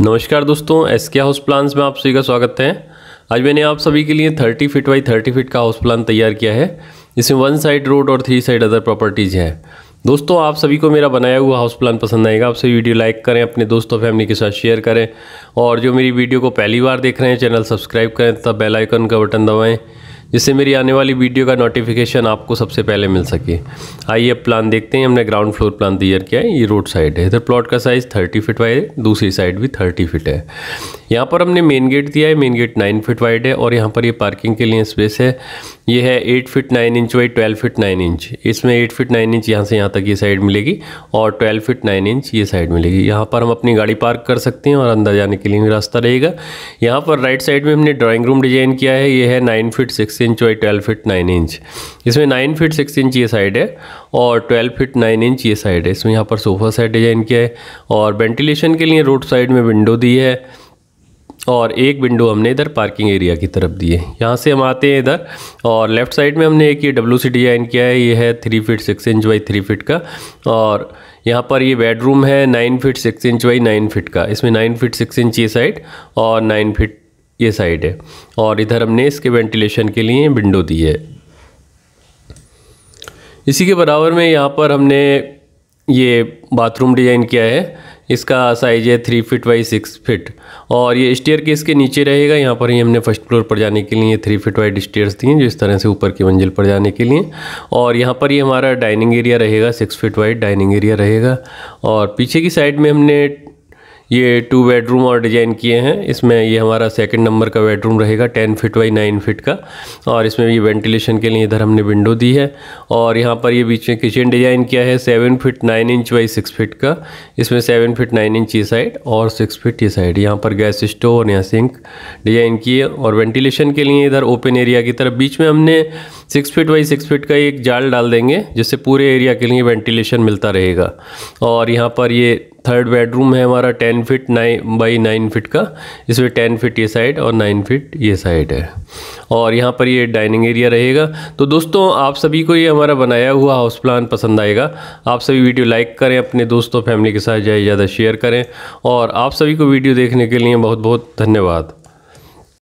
नमस्कार दोस्तों एस के हाउस प्लान्स में आप सभी का स्वागत है आज मैंने आप सभी के लिए 30 फीट बाई 30 फीट का हाउस प्लान तैयार किया है जिसमें वन साइड रोड और थ्री साइड अदर प्रॉपर्टीज़ हैं दोस्तों आप सभी को मेरा बनाया हुआ हाउस प्लान पसंद आएगा आपसे वीडियो लाइक करें अपने दोस्तों फैमिली के साथ शेयर करें और जो मेरी वीडियो को पहली बार देख रहे हैं चैनल सब्सक्राइब करें तब बेलाइकन का बटन दबाएँ जिससे मेरी आने वाली वीडियो का नोटिफिकेशन आपको सबसे पहले मिल सके आइए अब प्लान देखते हैं हमने ग्राउंड फ्लोर प्लान तैयार किया है ये रोड साइड है इधर प्लॉट का साइज़ थर्टी फिट बाई दूसरी साइड भी थर्टी फिट है यहाँ पर हमने मेन गेट दिया है main gate nine feet wide है और यहाँ पर ये पार्किंग के लिए स्पेस है ये है eight feet nine inch by twelve feet nine inch इसमें एट फिट नाइन इंच यहाँ से यहाँ तक ये साइड मिलेगी और ट्वेल्व फिट नाइन इंच ये साइड मिलेगी यहाँ पर हम अपनी गाड़ी पार्क कर सकते हैं और अंदर जाने के लिए भी रास्ता रहेगा यहाँ पर राइट साइड में हमने ड्राॅइंग रूम डिजाइन किया है ये है nine feet six inch by twelve feet nine inch इसमें नाइन फिट सिक्स इंच ये साइड है और ट्वेल्व फिट नाइन इंच ये साइड है इसमें यहाँ पर सोफा सेट डिजाइन किया है और वेंटिलेशन के लिए रोड साइड में विंडो दी है और एक विंडो हमने इधर पार्किंग एरिया की तरफ दी है यहाँ से हम आते हैं इधर और लेफ्ट साइड में हमने एक ये डब्ल्यू सी डिजाइन किया है ये है three feet six inch by three feet का और यहाँ पर ये बेडरूम है nine feet six inch by nine feet का इसमें नाइन फीट सिक्स इंच ये साइड और नाइन फीट ये साइड है और इधर हमने इसके वेंटिलेशन के लिए विंडो दी है इसी के बराबर में यहाँ पर हमने ये बाथरूम डिज़ाइन किया है इसका साइज़ है three feet by six feet और ये स्टेयर के इसके नीचे रहेगा यहाँ पर ही हमने फर्स्ट फ्लोर पर जाने के लिए थ्री फिट वाइड स्टेयर्स दिए हैं जो इस तरह से ऊपर की मंजिल पर जाने के लिए और यहाँ पर ही हमारा डाइनिंग एरिया रहेगा six feet wide dining area रहेगा और पीछे की साइड में हमने ये टू बेडरूम और डिज़ाइन किए हैं इसमें ये हमारा सेकंड नंबर का बेडरूम रहेगा ten feet by nine feet का और इसमें ये वेंटिलेशन के लिए इधर हमने विंडो दी है और यहाँ पर ये बीच में किचन डिज़ाइन किया है seven feet nine inch by six feet का इसमें सेवन फिट नाइन इंच ये साइड और सिक्स फिट ये साइड यहाँ पर गैस स्टोव और यहाँ सिंक डिज़ाइन किए और वेंटिलेशन के लिए इधर ओपन एरिया की तरफ बीच में हमने six feet by six feet का एक जाल डाल देंगे जिससे पूरे एरिया के लिए वेंटिलेशन मिलता रहेगा और यहाँ पर ये थर्ड बेडरूम है हमारा ten feet nine by nine feet का इसमें टेन फिट ये साइड और नाइन फिट ये साइड है और यहाँ पर ये डाइनिंग एरिया रहेगा तो दोस्तों आप सभी को ये हमारा बनाया हुआ हाउस प्लान पसंद आएगा आप सभी वीडियो लाइक करें अपने दोस्तों फैमिली के साथ ज़्यादा ज़्यादा शेयर करें और आप सभी को वीडियो देखने के लिए बहुत बहुत धन्यवाद